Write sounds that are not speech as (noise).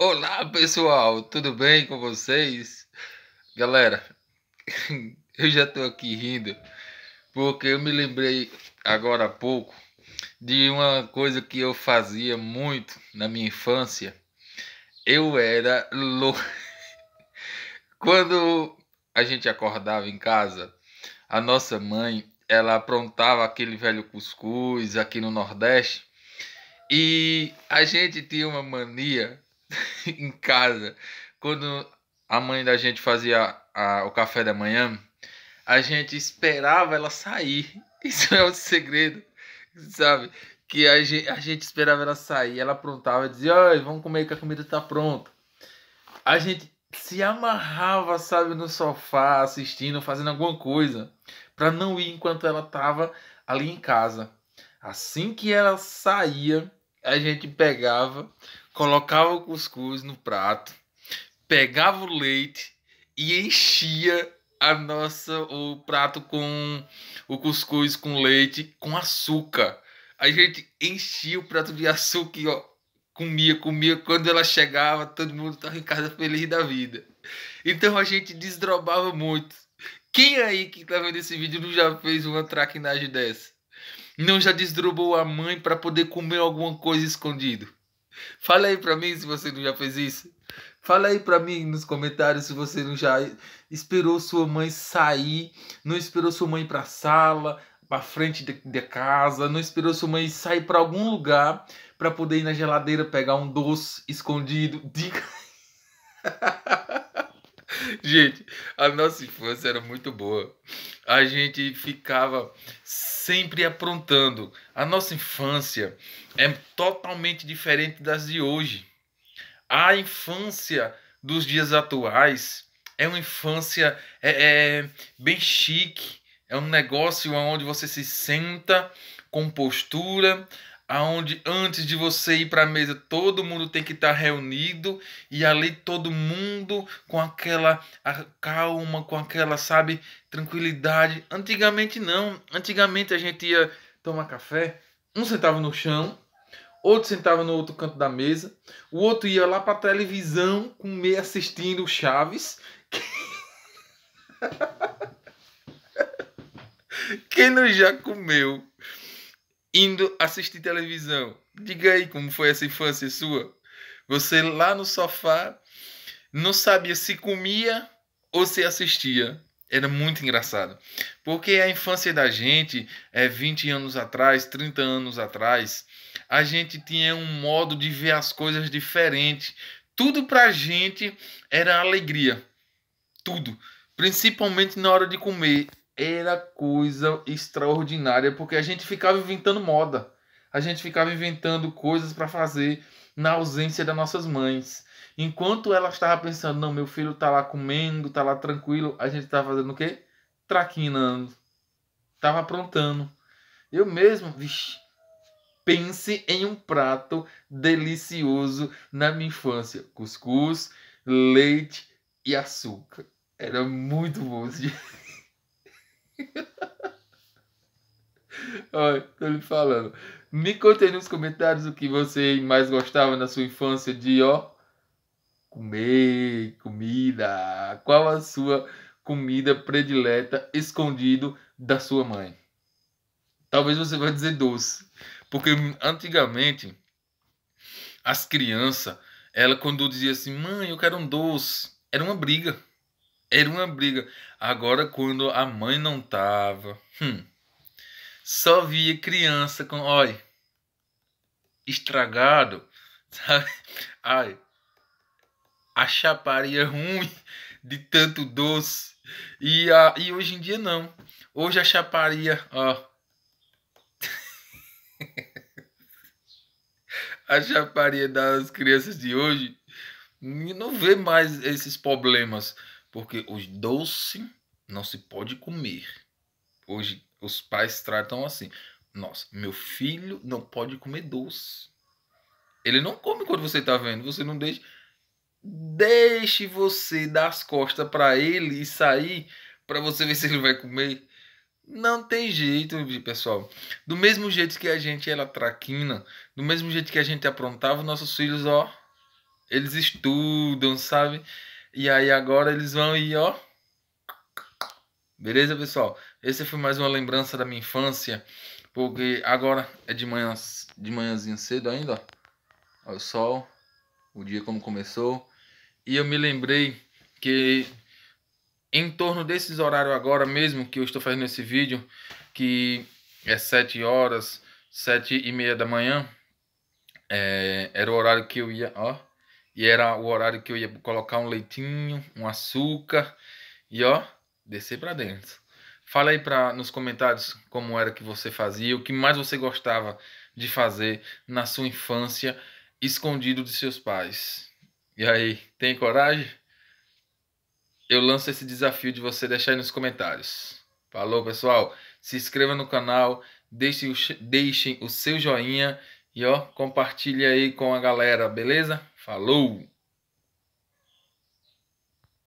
Olá pessoal, tudo bem com vocês? Galera, (laughs) eu já tô aqui rindo porque eu me lembrei agora há pouco de uma coisa que eu fazia muito na minha infância. Eu era louco. (laughs) Quando a gente acordava em casa, a nossa mãe ela aprontava aquele velho cuscuz aqui no Nordeste e a gente tinha uma mania (laughs) em casa, quando a mãe da gente fazia a, o café da manhã, a gente esperava ela sair. (laughs) Isso é o um segredo, sabe? Que a gente, a gente esperava ela sair, ela aprontava, dizia, Oi, vamos comer que a comida está pronta. A gente se amarrava, sabe, no sofá, assistindo, fazendo alguma coisa, para não ir enquanto ela tava ali em casa. Assim que ela saía, a gente pegava, colocava o cuscuz no prato, pegava o leite e enchia a nossa o prato com o cuscuz com leite com açúcar. A gente enchia o prato de açúcar e ó, comia, comia. Quando ela chegava, todo mundo estava em casa feliz da vida. Então a gente desdobava muito. Quem aí que está vendo esse vídeo não já fez uma traquinagem dessa? não já desdobou a mãe para poder comer alguma coisa escondido? Fala aí para mim se você não já fez isso. Fala aí para mim nos comentários se você não já esperou sua mãe sair, não esperou sua mãe ir para a sala, para frente de, de, casa, não esperou sua mãe sair para algum lugar para poder ir na geladeira pegar um doce escondido. Diga. (laughs) Gente, a nossa infância era muito boa. A gente ficava sempre aprontando. A nossa infância é totalmente diferente das de hoje. A infância dos dias atuais é uma infância é, é bem chique. É um negócio onde você se senta com postura, aonde antes de você ir para a mesa todo mundo tem que estar tá reunido e ali todo mundo com aquela calma, com aquela, sabe, tranquilidade. Antigamente não, antigamente a gente ia tomar café, um sentava no chão, outro sentava no outro canto da mesa, o outro ia lá para a televisão comer assistindo Chaves. (laughs) Quem não já comeu indo assistir televisão. Diga aí como foi essa infância sua. Você lá no sofá não sabia se comia ou se assistia. Era muito engraçado. Porque a infância da gente, é 20 anos atrás, 30 anos atrás, a gente tinha um modo de ver as coisas diferente. Tudo pra gente era alegria. Tudo. Principalmente na hora de comer era coisa extraordinária, porque a gente ficava inventando moda. A gente ficava inventando coisas para fazer na ausência das nossas mães. Enquanto ela estava pensando, não, meu filho tá lá comendo, tá lá tranquilo, a gente estava fazendo o quê? Traquinando. Tava aprontando. Eu mesmo, vixi, pense em um prato delicioso na minha infância: cuscuz, leite e açúcar. Era muito bom. (laughs) Olha, (laughs) tô lhe falando. Me conte aí nos comentários o que você mais gostava na sua infância de, ó, comer, comida. Qual a sua comida predileta escondido da sua mãe? Talvez você vai dizer doce, porque antigamente as crianças, ela quando dizia assim, mãe, eu quero um doce, era uma briga. Era uma briga. Agora, quando a mãe não tava, hum, só via criança com, olha, estragado, (laughs) sabe? Ai, a chaparia é ruim de tanto doce. E, a, e hoje em dia não. Hoje a chaparia, ó. (laughs) a chaparia das crianças de hoje não vê mais esses problemas porque os doces não se pode comer. Hoje os pais tratam assim: nossa, meu filho não pode comer doce. Ele não come quando você está vendo, você não deixa. Deixe você dar as costas para ele e sair para você ver se ele vai comer. Não tem jeito, pessoal. Do mesmo jeito que a gente era traquina, do mesmo jeito que a gente aprontava, nossos filhos, ó, eles estudam, sabe? E aí agora eles vão ir ó. Beleza, pessoal? Esse foi mais uma lembrança da minha infância. Porque agora é de manhã, de manhãzinha cedo ainda, ó. Olha o sol, o dia como começou. E eu me lembrei que em torno desses horários agora mesmo que eu estou fazendo esse vídeo, que é 7 horas, 7 e meia da manhã, é, era o horário que eu ia, ó, e era o horário que eu ia colocar um leitinho, um açúcar e ó, descer para dentro. Fala aí pra, nos comentários como era que você fazia, o que mais você gostava de fazer na sua infância, escondido de seus pais. E aí, tem coragem? Eu lanço esse desafio de você deixar aí nos comentários. Falou, pessoal. Se inscreva no canal, deixem o, deixem o seu joinha e ó, compartilhe aí com a galera, beleza? Falou!